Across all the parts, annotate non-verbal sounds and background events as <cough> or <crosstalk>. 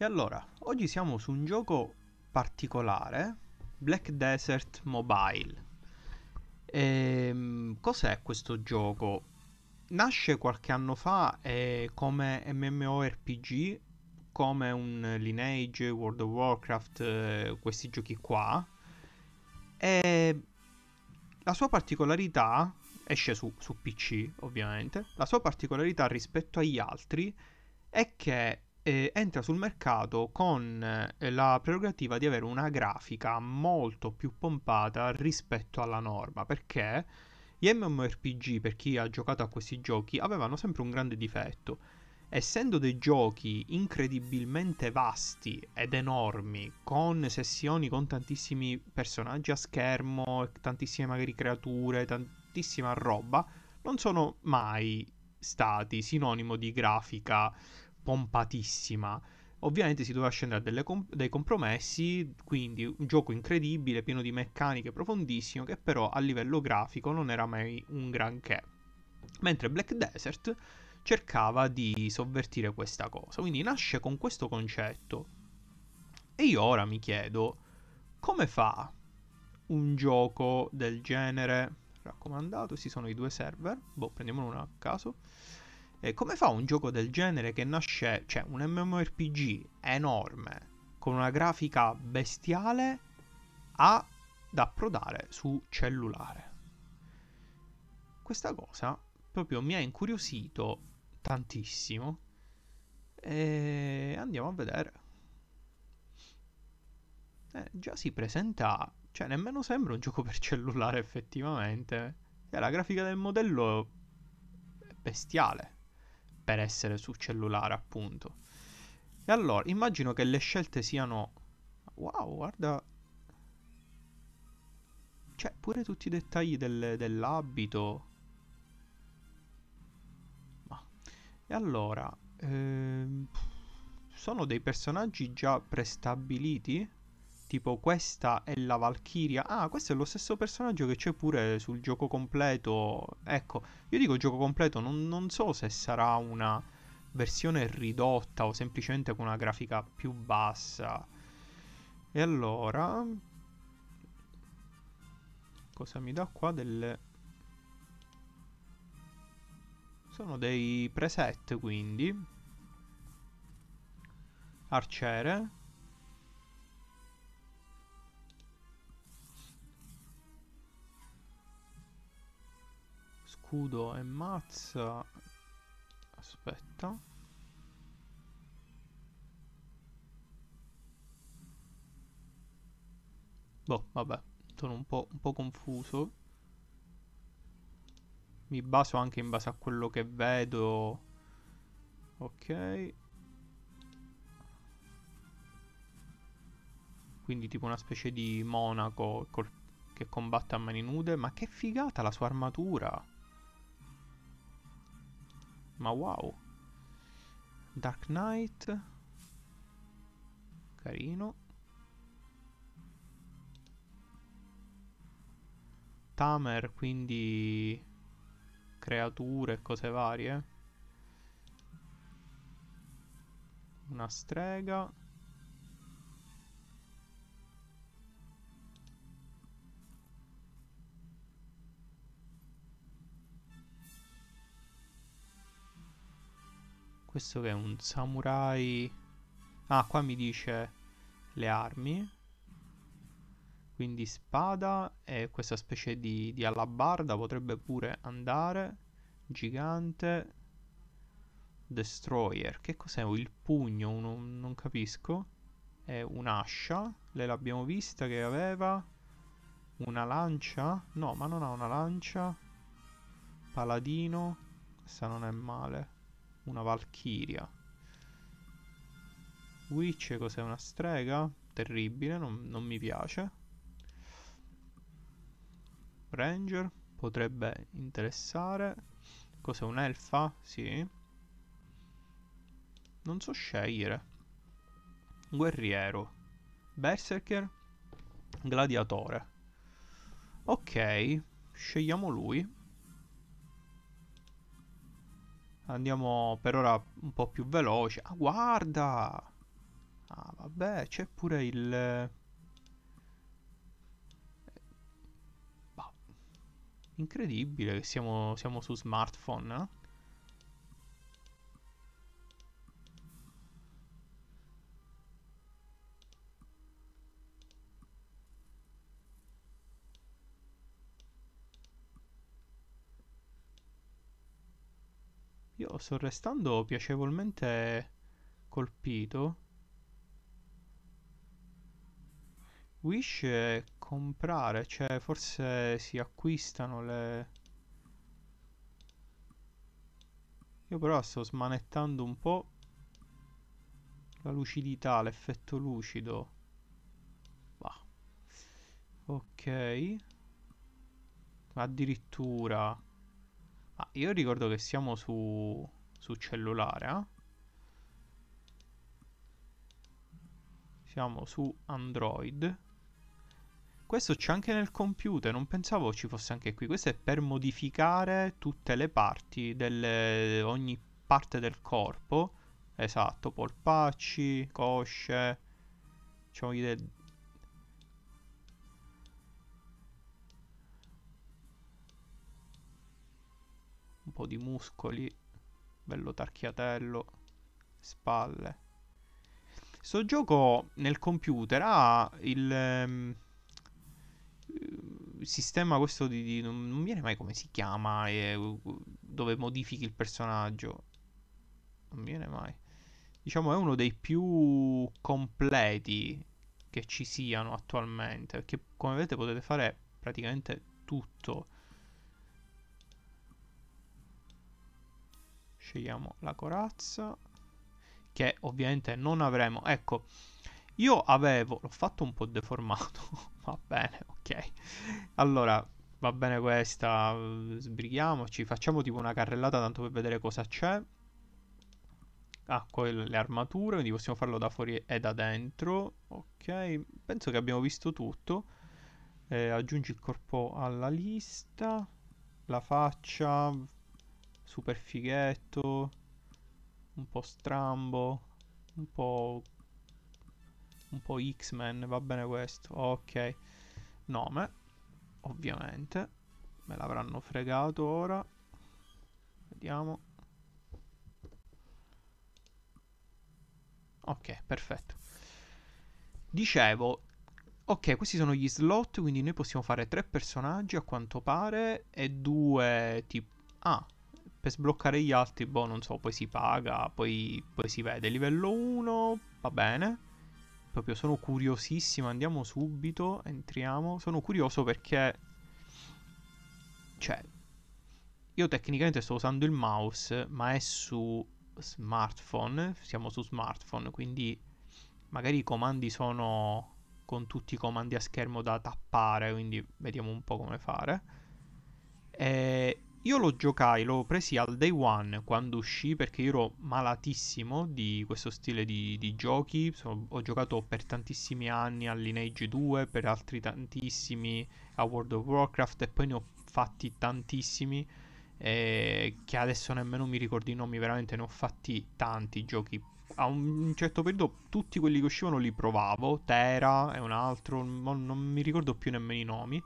E allora, oggi siamo su un gioco particolare, Black Desert Mobile. E, ehm, cos'è questo gioco? Nasce qualche anno fa eh, come MMORPG, come un Lineage, World of Warcraft, eh, questi giochi qua. E la sua particolarità, esce su, su PC ovviamente, la sua particolarità rispetto agli altri è che eh, entra sul mercato con eh, la prerogativa di avere una grafica molto più pompata rispetto alla norma, perché gli MMORPG, per chi ha giocato a questi giochi, avevano sempre un grande difetto. Essendo dei giochi incredibilmente vasti ed enormi, con sessioni con tantissimi personaggi a schermo, tantissime magari creature, tantissima roba, non sono mai stati sinonimo di grafica pompatissima, ovviamente si doveva scendere a comp- dei compromessi, quindi un gioco incredibile, pieno di meccaniche profondissimo, che però a livello grafico non era mai un granché. Mentre Black Desert cercava di sovvertire questa cosa, quindi nasce con questo concetto. E io ora mi chiedo, come fa un gioco del genere? Raccomandato, questi sono i due server, boh, prendiamolo uno a caso eh, come fa un gioco del genere che nasce, cioè un MMORPG enorme, con una grafica bestiale, ad approdare su cellulare? Questa cosa proprio mi ha incuriosito tantissimo. E andiamo a vedere. Eh, già si presenta, cioè nemmeno sembra un gioco per cellulare effettivamente. Cioè, la grafica del modello è bestiale per essere su cellulare, appunto. E allora, immagino che le scelte siano... Wow, guarda... Cioè, pure tutti i dettagli del, dell'abito. Ma... E allora... Ehm... Sono dei personaggi già prestabiliti? tipo questa è la Valkyria. Ah, questo è lo stesso personaggio che c'è pure sul gioco completo. Ecco, io dico gioco completo, non, non so se sarà una versione ridotta o semplicemente con una grafica più bassa. E allora... Cosa mi dà qua delle... Sono dei preset quindi. Arciere. scudo e Mazza aspetta boh vabbè sono un po', un po', confuso mi baso anche in base a quello che vedo ok quindi tipo una specie di monaco che combatte a mani nude ma che figata la sua armatura ma wow. Dark Knight. Carino. Tamer, quindi creature e cose varie. Una strega. Questo che è un samurai... Ah, qua mi dice le armi. Quindi spada e questa specie di, di alabarda potrebbe pure andare. Gigante. Destroyer. Che cos'è? Il pugno, non, non capisco. È un'ascia. Lei l'abbiamo vista che aveva. Una lancia? No, ma non ha una lancia. Paladino. Questa non è male una valchiria. Witch cos'è una strega? Terribile, non, non mi piace. Ranger potrebbe interessare. Cos'è un'elfa? Sì. Non so scegliere. Guerriero. Berserker. Gladiatore. Ok, scegliamo lui. Andiamo per ora un po' più veloce. Ah, guarda! Ah, vabbè, c'è pure il... Eh, incredibile che siamo, siamo su smartphone, eh? sto restando piacevolmente colpito. Wish è comprare, cioè forse si acquistano le... Io però sto smanettando un po' la lucidità, l'effetto lucido. Va. Ok. Addirittura. Ma io ricordo che siamo su, su cellulare, eh? Siamo su Android. Questo c'è anche nel computer, non pensavo ci fosse anche qui. Questo è per modificare tutte le parti, delle, ogni parte del corpo. Esatto, polpacci, cosce, diciamo, po' di muscoli, bello tarchiatello, spalle. Sto gioco nel computer ha il um, sistema questo di, di, non, non viene mai come si chiama e, dove modifichi il personaggio. Non viene mai. Diciamo è uno dei più completi che ci siano attualmente, perché come vedete potete fare praticamente tutto scegliamo la corazza che ovviamente non avremo ecco io avevo l'ho fatto un po' deformato <laughs> va bene ok allora va bene questa sbrighiamoci facciamo tipo una carrellata tanto per vedere cosa c'è Ah, poi le armature, quindi possiamo farlo da fuori e da dentro. Ok, penso che abbiamo visto tutto. Eh, aggiungi il corpo alla lista. La faccia, super fighetto, un po' strambo, un po'... un po' X-Men, va bene questo, ok. Nome, ovviamente, me l'avranno fregato ora, vediamo. Ok, perfetto. Dicevo, ok, questi sono gli slot, quindi noi possiamo fare tre personaggi a quanto pare e due tipo... Ah, per sbloccare gli altri, boh, non so, poi si paga, poi, poi si vede. Livello 1, va bene. Proprio sono curiosissimo, andiamo subito, entriamo. Sono curioso perché... Cioè, io tecnicamente sto usando il mouse, ma è su smartphone, siamo su smartphone, quindi magari i comandi sono con tutti i comandi a schermo da tappare, quindi vediamo un po' come fare. E io lo giocai, lo presi al day one quando uscì perché io ero malatissimo di questo stile di, di giochi. So, ho giocato per tantissimi anni a Lineage 2, per altri tantissimi a World of Warcraft e poi ne ho fatti tantissimi. Eh, che adesso nemmeno mi ricordo i nomi, veramente ne ho fatti tanti giochi. A un certo periodo tutti quelli che uscivano li provavo, Tera è un altro, non, non mi ricordo più nemmeno i nomi.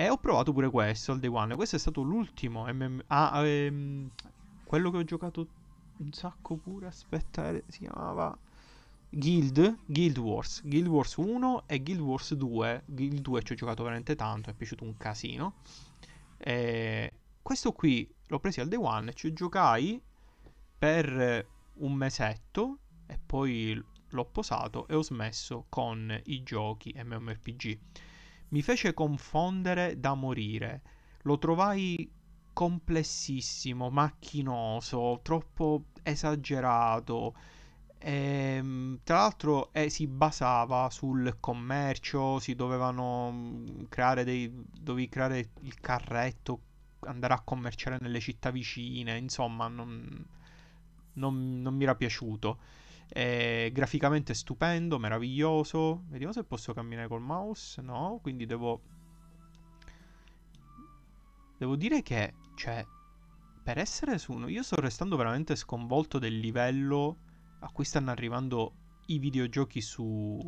E eh, ho provato pure questo, al Day One. Questo è stato l'ultimo MM... Ah, ehm, quello che ho giocato un sacco pure, aspetta, eh, si chiamava... Guild, Guild Wars, Guild Wars 1 e Guild Wars 2. Guild 2 ci ho giocato veramente tanto, mi è piaciuto un casino. E questo qui l'ho preso al day one, ci giocai per un mesetto e poi l'ho posato e ho smesso con i giochi MMRPG. Mi fece confondere da morire. Lo trovai complessissimo, macchinoso, troppo esagerato. E, ehm, tra l'altro eh, si basava sul commercio, si dovevano mm, creare dei, dovevi creare il carretto, andare a commerciare nelle città vicine, insomma non, non, non mi era piaciuto. È graficamente stupendo, meraviglioso. Vediamo se posso camminare col mouse. No, quindi devo... Devo dire che, cioè, per essere su uno... Io sto restando veramente sconvolto del livello a cui stanno arrivando i videogiochi su,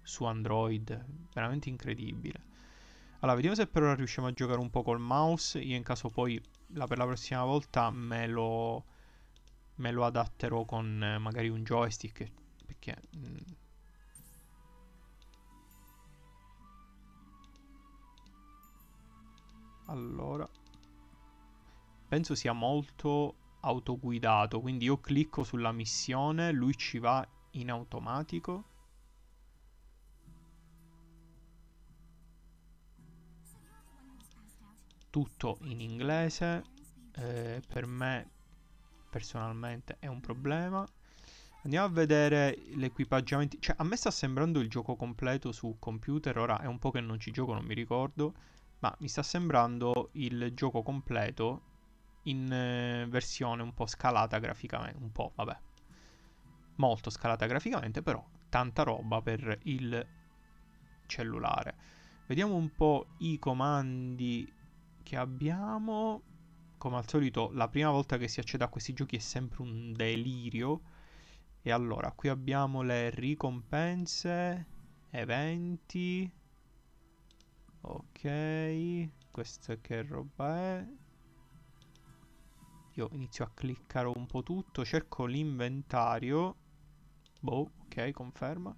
su Android. Veramente incredibile. Allora, vediamo se per ora riusciamo a giocare un po' col mouse. Io in caso poi, la, per la prossima volta, me lo me lo adatterò con eh, magari un joystick perché mm, Allora, penso sia molto autoguidato, quindi io clicco sulla missione, lui ci va in automatico. Tutto in inglese, eh, per me personalmente è un problema. Andiamo a vedere l'equipaggiamento. Cioè, a me sta sembrando il gioco completo su computer. Ora è un po' che non ci gioco, non mi ricordo. Ma mi sta sembrando il gioco completo in eh, versione un po' scalata graficamente. Un po', vabbè. Molto scalata graficamente, però tanta roba per il cellulare. Vediamo un po' i comandi che abbiamo come al solito la prima volta che si accede a questi giochi è sempre un delirio. E allora, qui abbiamo le ricompense, eventi. Ok, questa che roba è? Io inizio a cliccare un po' tutto, cerco l'inventario. Boh, ok, conferma.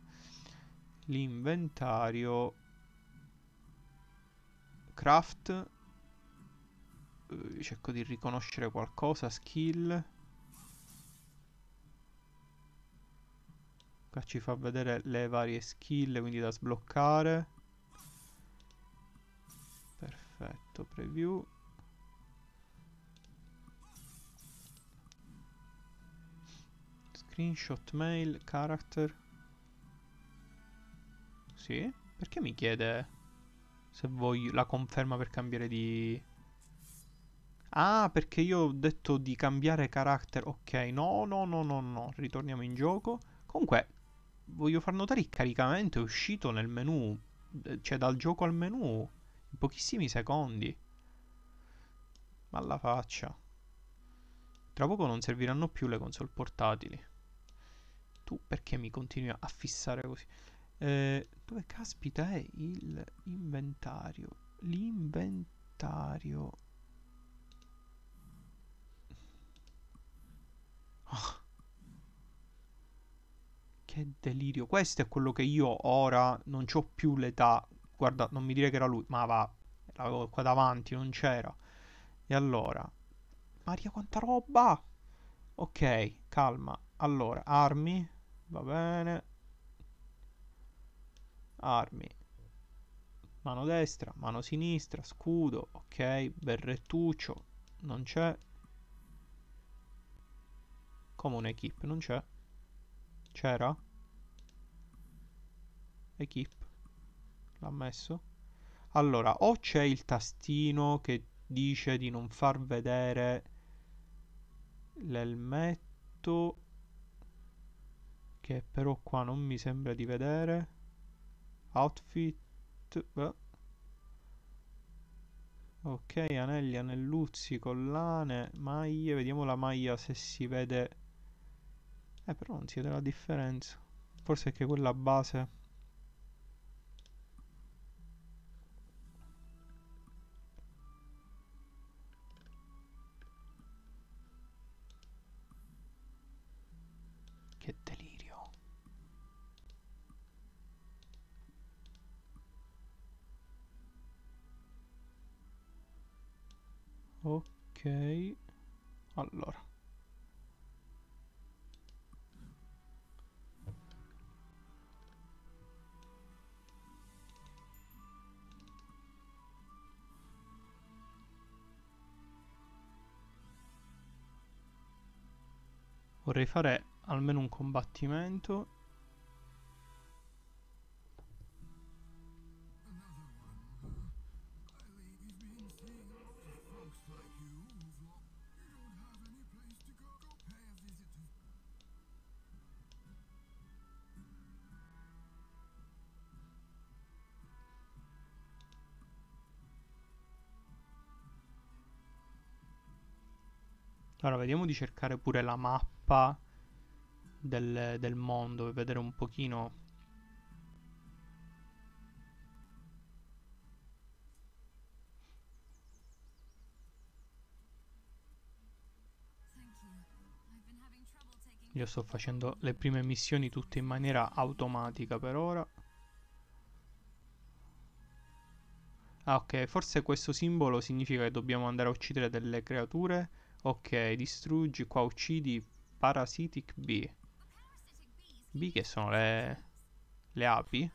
L'inventario craft eh, cerco di riconoscere qualcosa, skill. Qua ci fa vedere le varie skill, quindi da sbloccare. Perfetto, preview. Screenshot mail, character. Sì, perché mi chiede se voglio la conferma per cambiare di Ah, perché io ho detto di cambiare carattere. Ok, no, no, no, no, no. Ritorniamo in gioco. Comunque, voglio far notare il caricamento è uscito nel menu. Eh, cioè, dal gioco al menu. In pochissimi secondi. Ma la faccia. Tra poco non serviranno più le console portatili. Tu perché mi continui a fissare così? Eh, dove caspita è il inventario? L'inventario. Che delirio. Questo è quello che io ora non ho più l'età. Guarda, non mi dire che era lui, ma va. L'avevo qua davanti, non c'era. E allora. Maria, quanta roba! Ok, calma. Allora, armi. Va bene. Armi. Mano destra, mano sinistra, scudo. Ok, berrettuccio. Non c'è. Come un'equipe, non c'è. C'era? Equip. L'ha messo? Allora, o c'è il tastino che dice di non far vedere l'elmetto che però qua non mi sembra di vedere outfit Beh. ok anelli anelluzzi collane maglie vediamo la maglia se si vede eh, però non si vede la differenza. Forse è che quella base... Che delirio. Ok. Allora. vorrei fare almeno un combattimento Allora, vediamo di cercare pure la mappa del, del mondo per vedere un pochino... Io sto facendo le prime missioni tutte in maniera automatica per ora. Ah ok, forse questo simbolo significa che dobbiamo andare a uccidere delle creature Ok, distruggi, qua uccidi Parasitic B. B che sono le, le api?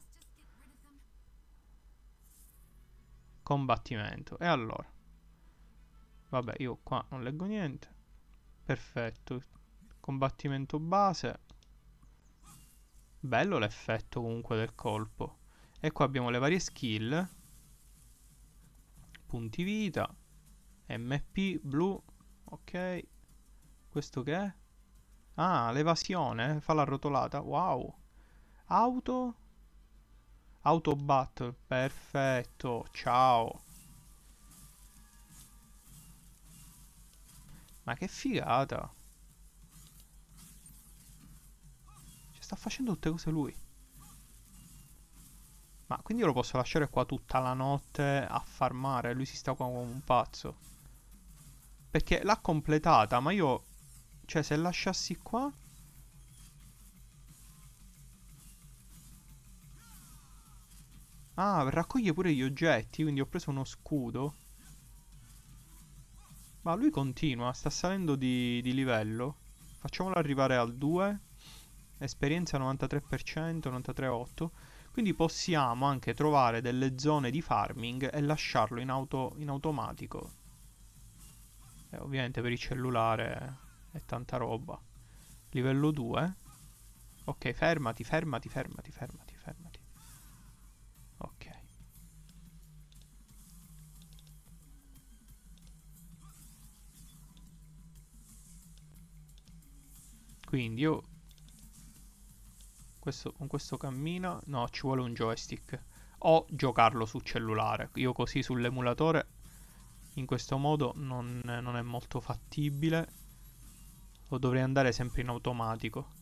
Combattimento. E allora? Vabbè, io qua non leggo niente. Perfetto. Combattimento base. Bello l'effetto comunque del colpo. E qua abbiamo le varie skill. Punti vita. MP, blu, Ok. Questo che è? Ah, l'evasione. Fa la rotolata. Wow. Auto. Auto battle. Perfetto. Ciao. Ma che figata. Ci sta facendo tutte cose lui. Ma quindi io lo posso lasciare qua tutta la notte a farmare? Lui si sta qua come un pazzo. Perché l'ha completata, ma io... Cioè, se lasciassi qua... Ah, raccoglie pure gli oggetti, quindi ho preso uno scudo. Ma lui continua, sta salendo di, di livello. Facciamolo arrivare al 2. Esperienza 93%, 93,8%. Quindi possiamo anche trovare delle zone di farming e lasciarlo in, auto, in automatico e ovviamente per il cellulare è tanta roba. Livello 2. Ok, fermati, fermati, fermati, fermati, fermati. Ok. Quindi io questo, con questo cammino... No, ci vuole un joystick. O giocarlo sul cellulare. Io così sull'emulatore in questo modo non, non è molto fattibile o dovrei andare sempre in automatico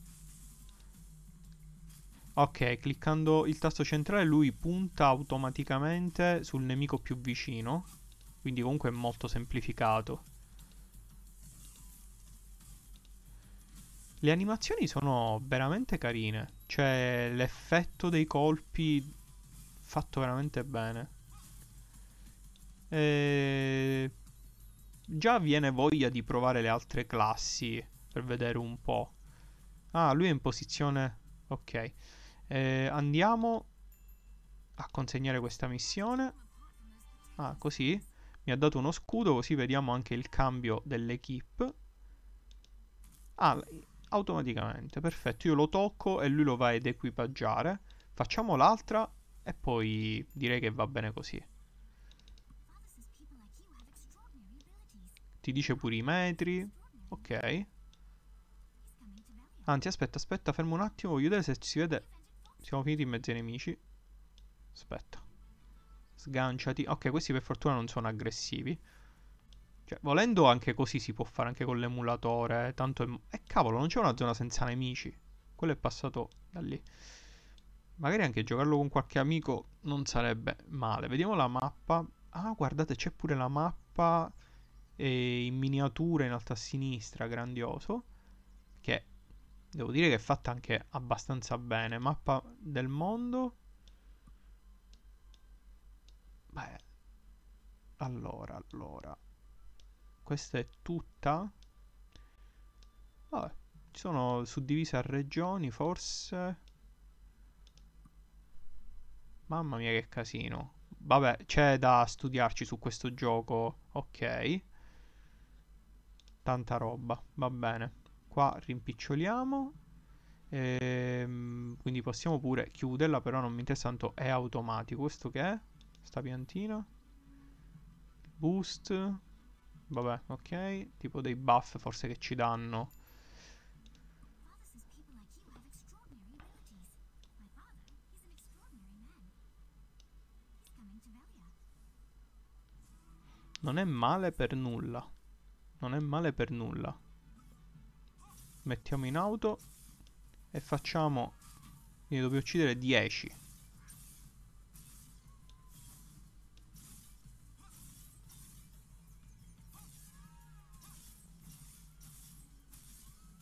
ok cliccando il tasto centrale lui punta automaticamente sul nemico più vicino quindi comunque è molto semplificato Le animazioni sono veramente carine, cioè l'effetto dei colpi fatto veramente bene. E... Ehm, già viene voglia di provare le altre classi per vedere un po'. Ah, lui è in posizione... Ok. Eh, andiamo a consegnare questa missione. Ah, così. Mi ha dato uno scudo, così vediamo anche il cambio dell'equip. Ah, automaticamente, perfetto. Io lo tocco e lui lo va ad equipaggiare. Facciamo l'altra e poi direi che va bene così. ti dice pure i metri. Ok. Anzi, aspetta, aspetta, fermo un attimo, voglio vedere se si vede... Siamo finiti in mezzo ai nemici. Aspetta. Sganciati. Ok, questi per fortuna non sono aggressivi. Cioè, volendo anche così si può fare anche con l'emulatore. Tanto E eh, cavolo, non c'è una zona senza nemici. Quello è passato da lì. Magari anche giocarlo con qualche amico non sarebbe male. Vediamo la mappa. Ah, guardate, c'è pure la mappa eh, in miniatura in alto a sinistra, grandioso, che devo dire che è fatta anche abbastanza bene. Mappa del mondo. Beh, allora, allora. Questa è tutta. Vabbè, ci sono suddivise a regioni, forse. Mamma mia che casino. Vabbè, c'è da studiarci su questo gioco. Ok tanta roba, va bene. Qua rimpiccioliamo, ehm, quindi possiamo pure chiuderla, però non mi interessa, tanto è automatico. Questo che è? Sta piantina. Boost. Vabbè, ok. Tipo dei buff forse che ci danno. Non è male per nulla non è male per nulla mettiamo in auto e facciamo ne dobbiamo uccidere 10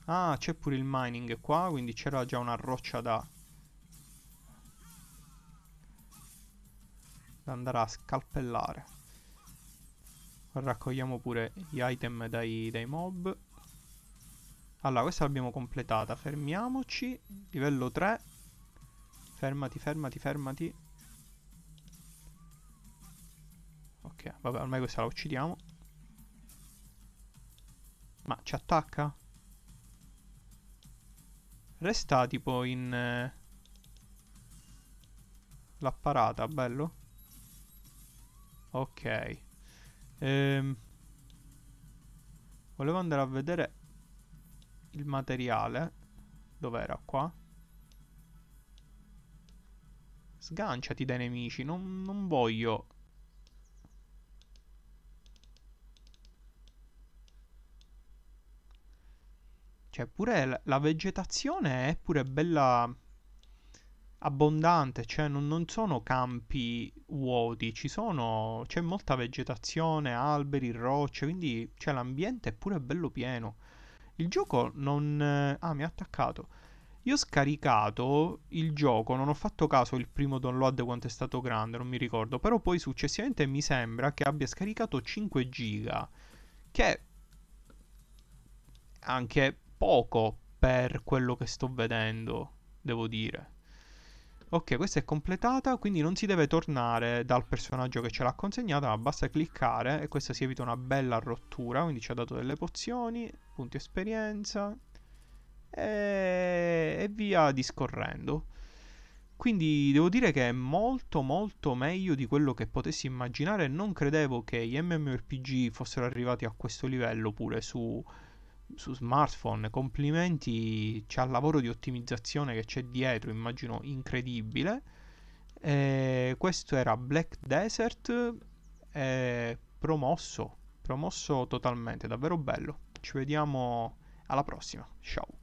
ah c'è pure il mining qua quindi c'era già una roccia da da andare a scalpellare raccogliamo pure gli item dai, dai mob allora questa l'abbiamo completata fermiamoci livello 3 fermati fermati fermati ok vabbè ormai questa la uccidiamo ma ci attacca? Resta tipo in... Eh, l'apparata, bello? Ok ehm, volevo andare a vedere il materiale dov'era qua sganciati dai nemici non, non voglio Cioè, pure la vegetazione è pure bella abbondante, cioè non, non sono campi vuoti, sono, c'è molta vegetazione, alberi, rocce, quindi cioè, l'ambiente è pure bello pieno. Il gioco non... Ah, mi ha attaccato. Io ho scaricato il gioco, non ho fatto caso il primo download quanto è stato grande, non mi ricordo, però poi successivamente mi sembra che abbia scaricato 5 giga, che è anche poco per quello che sto vedendo, devo dire. Ok, questa è completata, quindi non si deve tornare dal personaggio che ce l'ha consegnata, ma basta cliccare e questa si evita una bella rottura, quindi ci ha dato delle pozioni, punti esperienza e, e via discorrendo. Quindi devo dire che è molto molto meglio di quello che potessi immaginare, non credevo che gli MMORPG fossero arrivati a questo livello pure su su smartphone. Complimenti, c'è il lavoro di ottimizzazione che c'è dietro, immagino incredibile. E eh, questo era Black Desert, eh, promosso, promosso totalmente, davvero bello. Ci vediamo alla prossima, ciao.